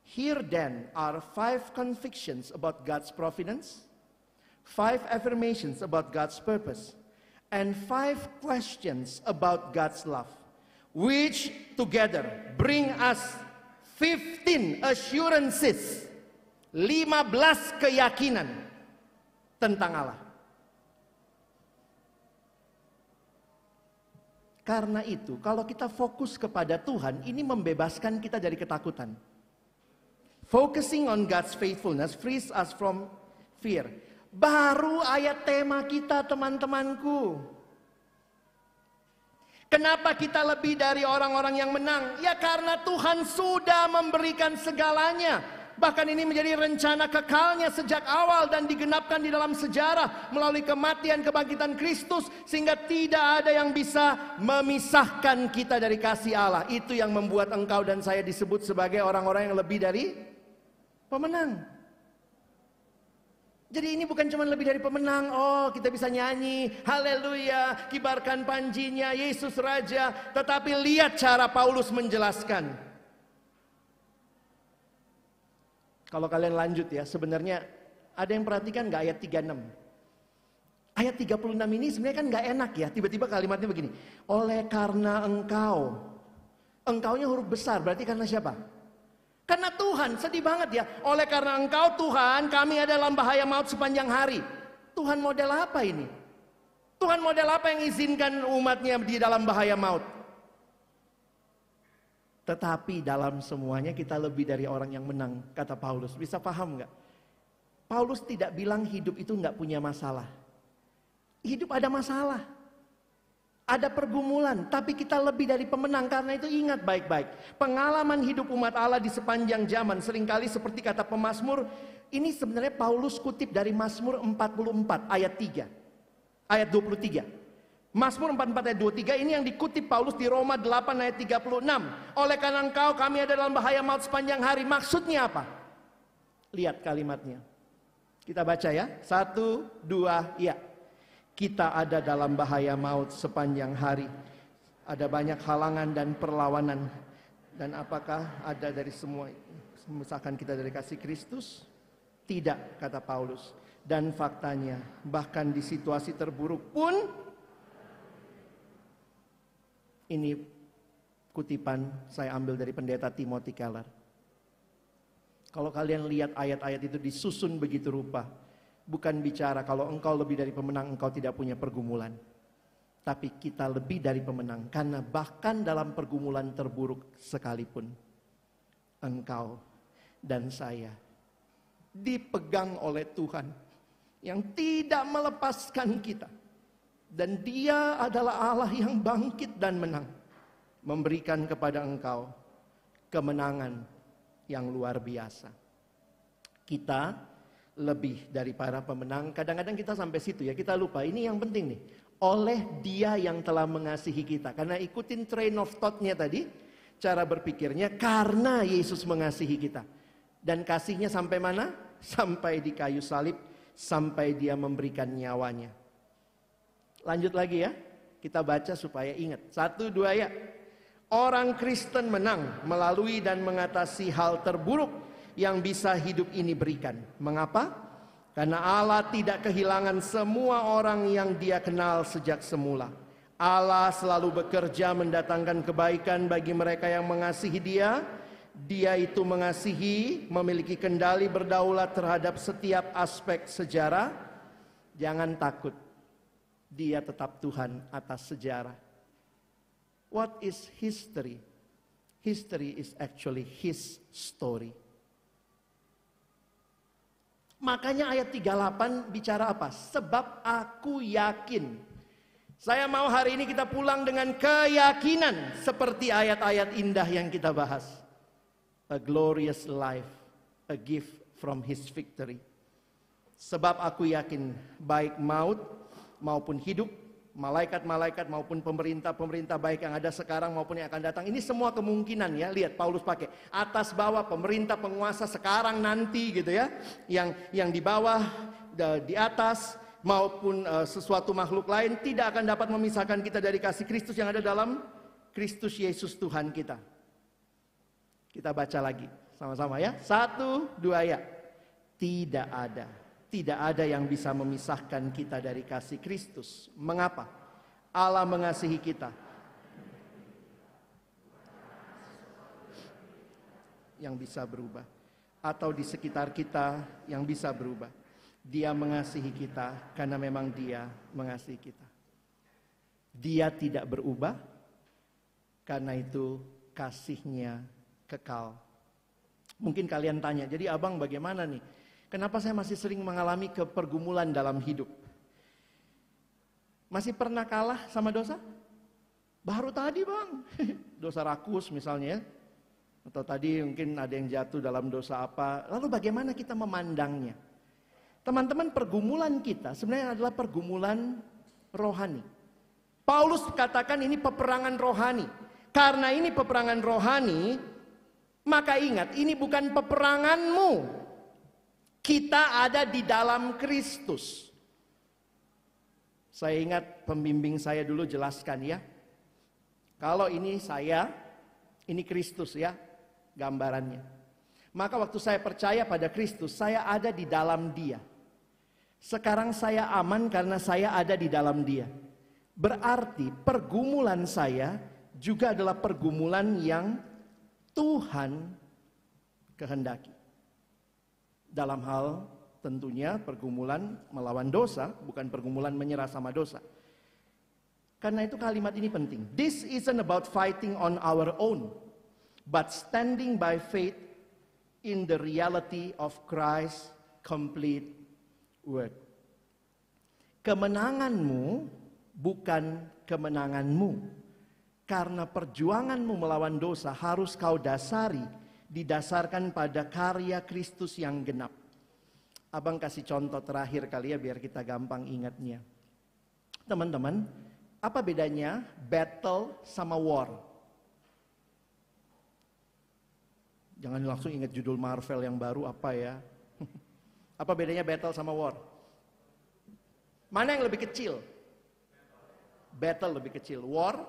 Here then are five convictions about God's providence, five affirmations about God's purpose, and five questions about God's love, which together bring us 15 assurances, 15 keyakinan tentang Allah. Karena itu, kalau kita fokus kepada Tuhan, ini membebaskan kita dari ketakutan. Focusing on God's faithfulness frees us from fear. Baru ayat tema kita teman-temanku. Kenapa kita lebih dari orang-orang yang menang? Ya karena Tuhan sudah memberikan segalanya. Bahkan ini menjadi rencana kekalnya sejak awal dan digenapkan di dalam sejarah melalui kematian kebangkitan Kristus sehingga tidak ada yang bisa memisahkan kita dari kasih Allah. Itu yang membuat engkau dan saya disebut sebagai orang-orang yang lebih dari pemenang. Jadi ini bukan cuma lebih dari pemenang. Oh, kita bisa nyanyi, haleluya, kibarkan panjinya, Yesus Raja. Tetapi lihat cara Paulus menjelaskan. Kalau kalian lanjut ya, sebenarnya ada yang perhatikan nggak ayat 36? Ayat 36 ini sebenarnya kan nggak enak ya. Tiba-tiba kalimatnya begini. Oleh karena engkau. Engkaunya huruf besar, berarti karena siapa? Karena Tuhan sedih banget ya. Oleh karena engkau Tuhan kami ada dalam bahaya maut sepanjang hari. Tuhan model apa ini? Tuhan model apa yang izinkan umatnya di dalam bahaya maut? Tetapi dalam semuanya kita lebih dari orang yang menang, kata Paulus. Bisa paham nggak? Paulus tidak bilang hidup itu nggak punya masalah. Hidup ada masalah. Ada pergumulan, tapi kita lebih dari pemenang karena itu ingat baik-baik. Pengalaman hidup umat Allah di sepanjang zaman seringkali seperti kata pemazmur, ini sebenarnya Paulus kutip dari Mazmur 44 ayat 3. Ayat 23. Mazmur 44 ayat 23 ini yang dikutip Paulus di Roma 8 ayat 36. Oleh karena engkau kami ada dalam bahaya maut sepanjang hari. Maksudnya apa? Lihat kalimatnya. Kita baca ya. Satu, dua, ya. Kita ada dalam bahaya maut sepanjang hari. Ada banyak halangan dan perlawanan. Dan apakah ada dari semua misalkan kita dari kasih Kristus? Tidak, kata Paulus. Dan faktanya, bahkan di situasi terburuk pun, ini kutipan saya ambil dari pendeta Timothy Keller. Kalau kalian lihat ayat-ayat itu disusun begitu rupa, bukan bicara kalau engkau lebih dari pemenang, engkau tidak punya pergumulan. Tapi kita lebih dari pemenang, karena bahkan dalam pergumulan terburuk sekalipun, engkau dan saya dipegang oleh Tuhan yang tidak melepaskan kita. Dan dia adalah Allah yang bangkit dan menang. Memberikan kepada engkau kemenangan yang luar biasa. Kita lebih dari para pemenang. Kadang-kadang kita sampai situ ya, kita lupa. Ini yang penting nih. Oleh dia yang telah mengasihi kita. Karena ikutin train of thought-nya tadi, cara berpikirnya karena Yesus mengasihi kita. Dan kasihnya sampai mana? Sampai di kayu salib, sampai dia memberikan nyawanya. Lanjut lagi ya, kita baca supaya ingat. Satu, dua ya. Orang Kristen menang melalui dan mengatasi hal terburuk yang bisa hidup ini berikan. Mengapa? Karena Allah tidak kehilangan semua orang yang Dia kenal sejak semula. Allah selalu bekerja mendatangkan kebaikan bagi mereka yang mengasihi Dia. Dia itu mengasihi, memiliki kendali berdaulat terhadap setiap aspek sejarah. Jangan takut, Dia tetap Tuhan atas sejarah. What is history? History is actually His story. Makanya ayat 38 bicara apa? Sebab aku yakin. Saya mau hari ini kita pulang dengan keyakinan seperti ayat-ayat indah yang kita bahas. A glorious life, a gift from his victory. Sebab aku yakin baik maut maupun hidup malaikat-malaikat maupun pemerintah-pemerintah baik yang ada sekarang maupun yang akan datang. Ini semua kemungkinan ya, lihat Paulus pakai atas bawah pemerintah penguasa sekarang nanti gitu ya. Yang yang di bawah di atas maupun eh, sesuatu makhluk lain tidak akan dapat memisahkan kita dari kasih Kristus yang ada dalam Kristus Yesus Tuhan kita. Kita baca lagi sama-sama ya. Satu, dua ya. Tidak ada tidak ada yang bisa memisahkan kita dari kasih Kristus. Mengapa? Allah mengasihi kita. Yang bisa berubah. Atau di sekitar kita yang bisa berubah. Dia mengasihi kita karena memang dia mengasihi kita. Dia tidak berubah. Karena itu kasihnya kekal. Mungkin kalian tanya, jadi abang bagaimana nih? Kenapa saya masih sering mengalami kepergumulan dalam hidup? Masih pernah kalah sama dosa? Baru tadi bang, dosa rakus misalnya ya. Atau tadi mungkin ada yang jatuh dalam dosa apa. Lalu bagaimana kita memandangnya? Teman-teman pergumulan kita sebenarnya adalah pergumulan rohani. Paulus katakan ini peperangan rohani. Karena ini peperangan rohani, maka ingat ini bukan peperanganmu, kita ada di dalam Kristus. Saya ingat pembimbing saya dulu jelaskan ya. Kalau ini saya, ini Kristus ya gambarannya. Maka waktu saya percaya pada Kristus, saya ada di dalam dia. Sekarang saya aman karena saya ada di dalam dia. Berarti pergumulan saya juga adalah pergumulan yang Tuhan kehendaki dalam hal tentunya pergumulan melawan dosa, bukan pergumulan menyerah sama dosa. Karena itu kalimat ini penting. This isn't about fighting on our own, but standing by faith in the reality of Christ's complete work. Kemenanganmu bukan kemenanganmu. Karena perjuanganmu melawan dosa harus kau dasari didasarkan pada karya Kristus yang genap. Abang kasih contoh terakhir kali ya biar kita gampang ingatnya. Teman-teman, apa bedanya battle sama war? Jangan langsung ingat judul Marvel yang baru apa ya. Apa bedanya battle sama war? Mana yang lebih kecil? Battle lebih kecil, war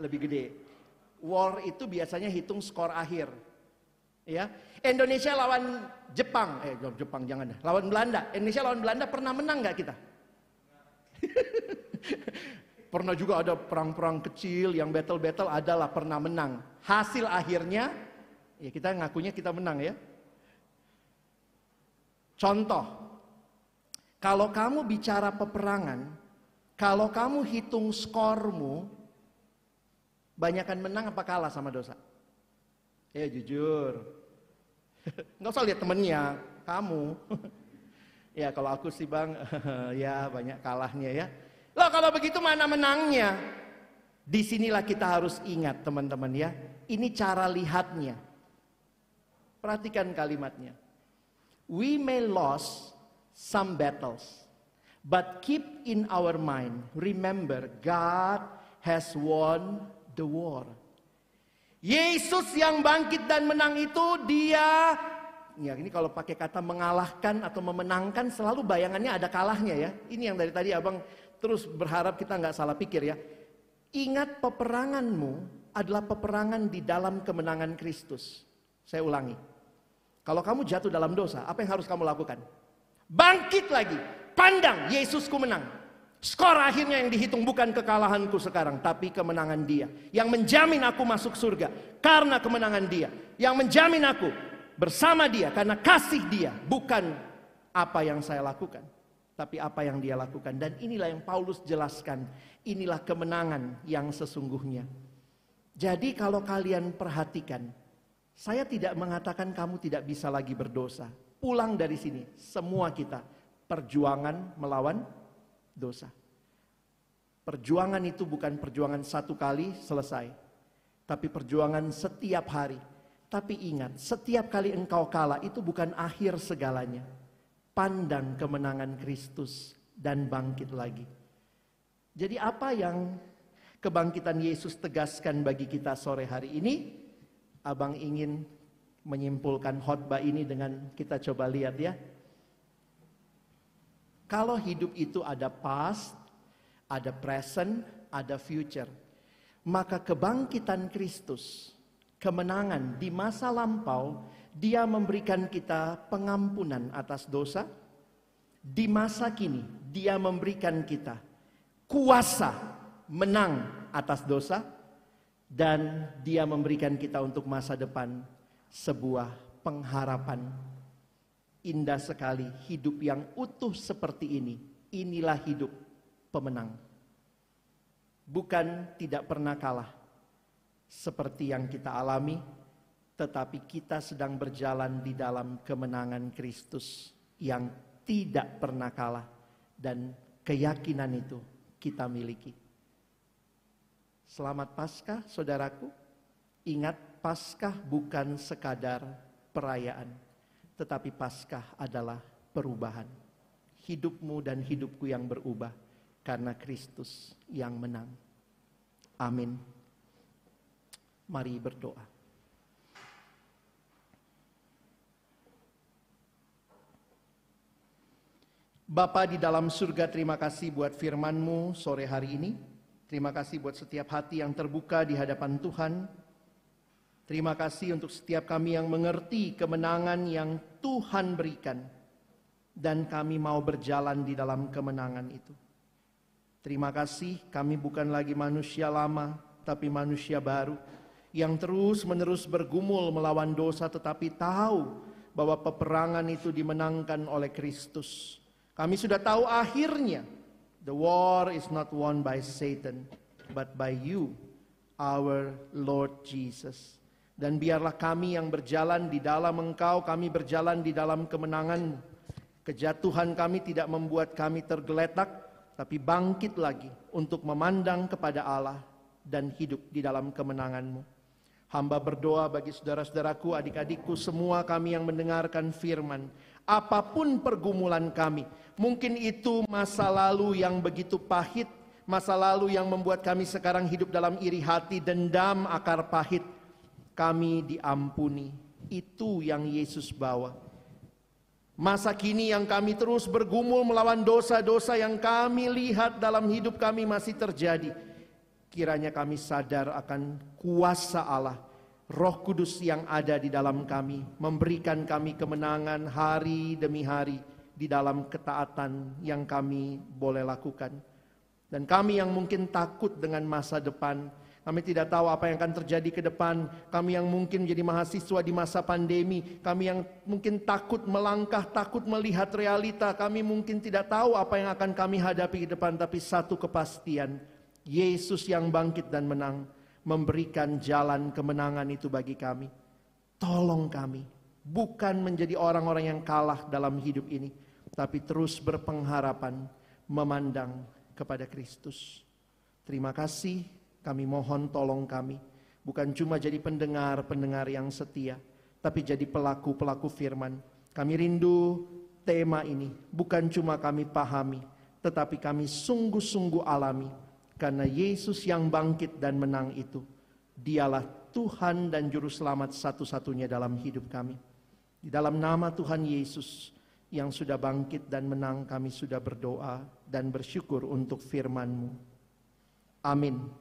lebih gede. War itu biasanya hitung skor akhir ya Indonesia lawan Jepang eh Jepang jangan lawan Belanda Indonesia lawan Belanda pernah menang nggak kita pernah juga ada perang-perang kecil yang battle-battle adalah pernah menang hasil akhirnya ya kita ngakunya kita menang ya contoh kalau kamu bicara peperangan kalau kamu hitung skormu banyakkan menang apa kalah sama dosa Ya jujur. Nggak usah lihat temennya, kamu. ya kalau aku sih bang, ya banyak kalahnya ya. Loh kalau begitu mana menangnya? Disinilah kita harus ingat teman-teman ya. Ini cara lihatnya. Perhatikan kalimatnya. We may lose some battles. But keep in our mind, remember God has won the war. Yesus yang bangkit dan menang itu dia ya ini kalau pakai kata mengalahkan atau memenangkan selalu bayangannya ada kalahnya ya. Ini yang dari tadi abang terus berharap kita nggak salah pikir ya. Ingat peperanganmu adalah peperangan di dalam kemenangan Kristus. Saya ulangi. Kalau kamu jatuh dalam dosa, apa yang harus kamu lakukan? Bangkit lagi. Pandang, Yesusku menang. Skor akhirnya yang dihitung bukan kekalahanku sekarang, tapi kemenangan dia. Yang menjamin aku masuk surga karena kemenangan dia. Yang menjamin aku bersama dia karena kasih dia. Bukan apa yang saya lakukan, tapi apa yang dia lakukan. Dan inilah yang Paulus jelaskan. Inilah kemenangan yang sesungguhnya. Jadi kalau kalian perhatikan, saya tidak mengatakan kamu tidak bisa lagi berdosa. Pulang dari sini, semua kita perjuangan melawan dosa. Perjuangan itu bukan perjuangan satu kali selesai, tapi perjuangan setiap hari. Tapi ingat, setiap kali engkau kalah itu bukan akhir segalanya. Pandang kemenangan Kristus dan bangkit lagi. Jadi apa yang kebangkitan Yesus tegaskan bagi kita sore hari ini? Abang ingin menyimpulkan khotbah ini dengan kita coba lihat ya. Kalau hidup itu ada past, ada present, ada future. Maka kebangkitan Kristus, kemenangan di masa lampau, dia memberikan kita pengampunan atas dosa. Di masa kini, dia memberikan kita kuasa menang atas dosa. Dan dia memberikan kita untuk masa depan sebuah pengharapan Indah sekali hidup yang utuh seperti ini. Inilah hidup pemenang. Bukan tidak pernah kalah. Seperti yang kita alami, tetapi kita sedang berjalan di dalam kemenangan Kristus yang tidak pernah kalah. Dan keyakinan itu kita miliki. Selamat Paskah saudaraku. Ingat Paskah bukan sekadar perayaan tetapi Paskah adalah perubahan. Hidupmu dan hidupku yang berubah karena Kristus yang menang. Amin. Mari berdoa. Bapa di dalam surga, terima kasih buat firman-Mu sore hari ini. Terima kasih buat setiap hati yang terbuka di hadapan Tuhan. Terima kasih untuk setiap kami yang mengerti kemenangan yang Tuhan berikan, dan kami mau berjalan di dalam kemenangan itu. Terima kasih, kami bukan lagi manusia lama, tapi manusia baru yang terus-menerus bergumul melawan dosa, tetapi tahu bahwa peperangan itu dimenangkan oleh Kristus. Kami sudah tahu akhirnya, the war is not won by Satan, but by you, our Lord Jesus. Dan biarlah kami yang berjalan di dalam engkau, kami berjalan di dalam kemenangan. Kejatuhan kami tidak membuat kami tergeletak, tapi bangkit lagi untuk memandang kepada Allah dan hidup di dalam kemenanganmu. Hamba berdoa bagi saudara-saudaraku, adik-adikku, semua kami yang mendengarkan firman. Apapun pergumulan kami, mungkin itu masa lalu yang begitu pahit, masa lalu yang membuat kami sekarang hidup dalam iri hati, dendam, akar pahit, kami diampuni. Itu yang Yesus bawa. Masa kini yang kami terus bergumul melawan dosa-dosa yang kami lihat dalam hidup kami masih terjadi. Kiranya kami sadar akan kuasa Allah, Roh Kudus yang ada di dalam kami, memberikan kami kemenangan hari demi hari di dalam ketaatan yang kami boleh lakukan. Dan kami yang mungkin takut dengan masa depan, kami tidak tahu apa yang akan terjadi ke depan. Kami yang mungkin menjadi mahasiswa di masa pandemi, kami yang mungkin takut melangkah, takut melihat realita, kami mungkin tidak tahu apa yang akan kami hadapi ke depan, tapi satu kepastian, Yesus yang bangkit dan menang memberikan jalan kemenangan itu bagi kami. Tolong kami, bukan menjadi orang-orang yang kalah dalam hidup ini, tapi terus berpengharapan memandang kepada Kristus. Terima kasih kami mohon tolong kami, bukan cuma jadi pendengar-pendengar yang setia, tapi jadi pelaku-pelaku firman. Kami rindu tema ini, bukan cuma kami pahami, tetapi kami sungguh-sungguh alami. Karena Yesus yang bangkit dan menang itu, dialah Tuhan dan Juru Selamat satu-satunya dalam hidup kami. Di dalam nama Tuhan Yesus, yang sudah bangkit dan menang kami sudah berdoa dan bersyukur untuk firman-Mu. Amin.